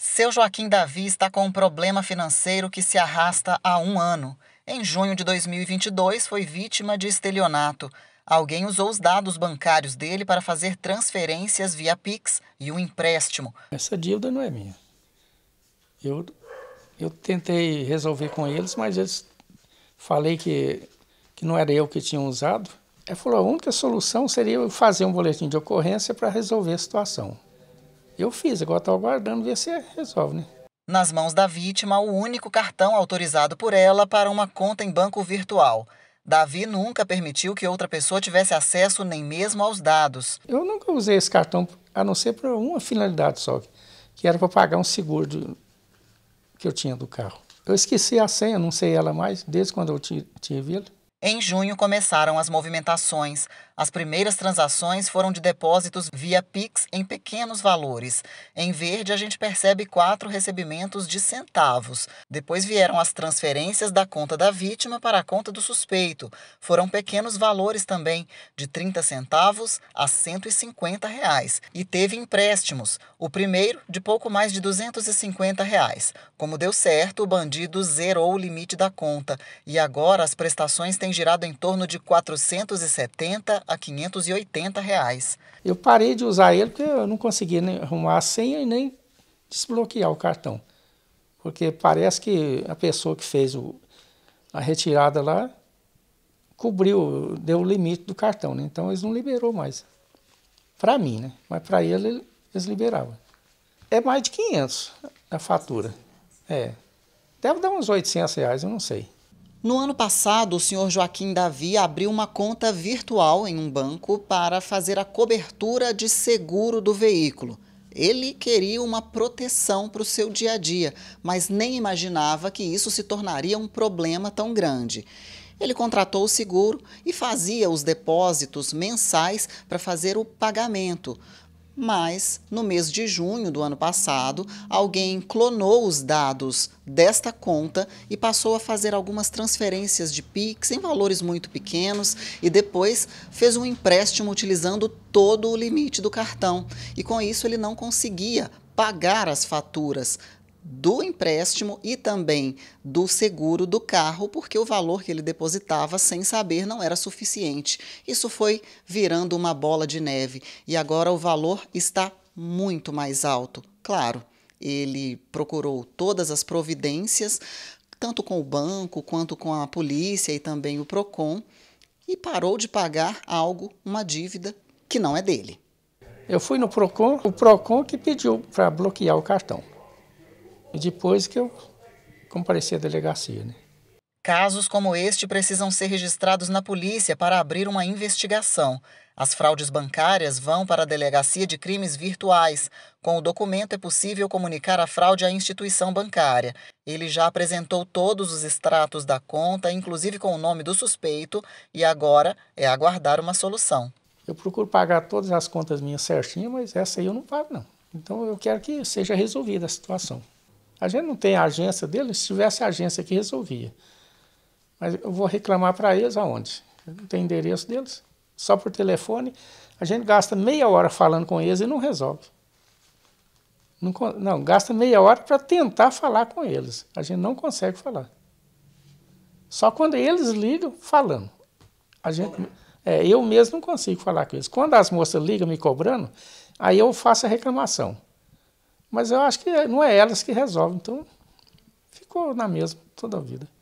Seu Joaquim Davi está com um problema financeiro que se arrasta há um ano. Em junho de 2022, foi vítima de estelionato. Alguém usou os dados bancários dele para fazer transferências via Pix e um empréstimo. Essa dívida não é minha. Eu, eu tentei resolver com eles, mas eles falei que, que não era eu que tinha usado. Ele falou: a única solução seria fazer um boletim de ocorrência para resolver a situação. Eu fiz, agora estou aguardando ver se resolve, né? Nas mãos da vítima, o único cartão autorizado por ela para uma conta em banco virtual. Davi nunca permitiu que outra pessoa tivesse acesso nem mesmo aos dados. Eu nunca usei esse cartão, a não ser para uma finalidade só, que era para pagar um seguro que eu tinha do carro. Eu esqueci a senha, não sei ela mais, desde quando eu tive ele. Em junho começaram as movimentações. As primeiras transações foram de depósitos via Pix em pequenos valores. Em verde, a gente percebe quatro recebimentos de centavos. Depois vieram as transferências da conta da vítima para a conta do suspeito. Foram pequenos valores também, de 30 centavos a 150 reais. E teve empréstimos. O primeiro, de pouco mais de 250 reais. Como deu certo, o bandido zerou o limite da conta. E agora as prestações têm tem girado em torno de 470 a 580 reais. Eu parei de usar ele porque eu não conseguia nem arrumar a senha e nem desbloquear o cartão. Porque parece que a pessoa que fez o, a retirada lá cobriu, deu o limite do cartão, né? Então eles não liberou mais. Para mim, né? Mas para ele eles liberavam. É mais de 500 a fatura. É. Deve dar uns 800 reais, eu não sei. No ano passado, o senhor Joaquim Davi abriu uma conta virtual em um banco para fazer a cobertura de seguro do veículo. Ele queria uma proteção para o seu dia a dia, mas nem imaginava que isso se tornaria um problema tão grande. Ele contratou o seguro e fazia os depósitos mensais para fazer o pagamento, mas no mês de junho do ano passado, alguém clonou os dados desta conta e passou a fazer algumas transferências de Pix em valores muito pequenos e depois fez um empréstimo utilizando todo o limite do cartão. E com isso ele não conseguia pagar as faturas do empréstimo e também do seguro do carro, porque o valor que ele depositava sem saber não era suficiente. Isso foi virando uma bola de neve e agora o valor está muito mais alto. Claro, ele procurou todas as providências, tanto com o banco quanto com a polícia e também o Procon, e parou de pagar algo, uma dívida que não é dele. Eu fui no Procon, o Procon que pediu para bloquear o cartão. E depois que eu compareci à delegacia, né? Casos como este precisam ser registrados na polícia para abrir uma investigação. As fraudes bancárias vão para a Delegacia de Crimes Virtuais. Com o documento é possível comunicar a fraude à instituição bancária. Ele já apresentou todos os extratos da conta, inclusive com o nome do suspeito, e agora é aguardar uma solução. Eu procuro pagar todas as contas minhas certinho, mas essa aí eu não pago, não. Então eu quero que seja resolvida a situação. A gente não tem a agência dele, se tivesse a agência que resolvia. Mas eu vou reclamar para eles aonde? não tem endereço deles. Só por telefone, a gente gasta meia hora falando com eles e não resolve. Não, não gasta meia hora para tentar falar com eles. A gente não consegue falar. Só quando eles ligam, falando. A gente, é, eu mesmo não consigo falar com eles. Quando as moças ligam me cobrando, aí eu faço a reclamação. Mas eu acho que não é elas que resolvem, então ficou na mesma toda a vida.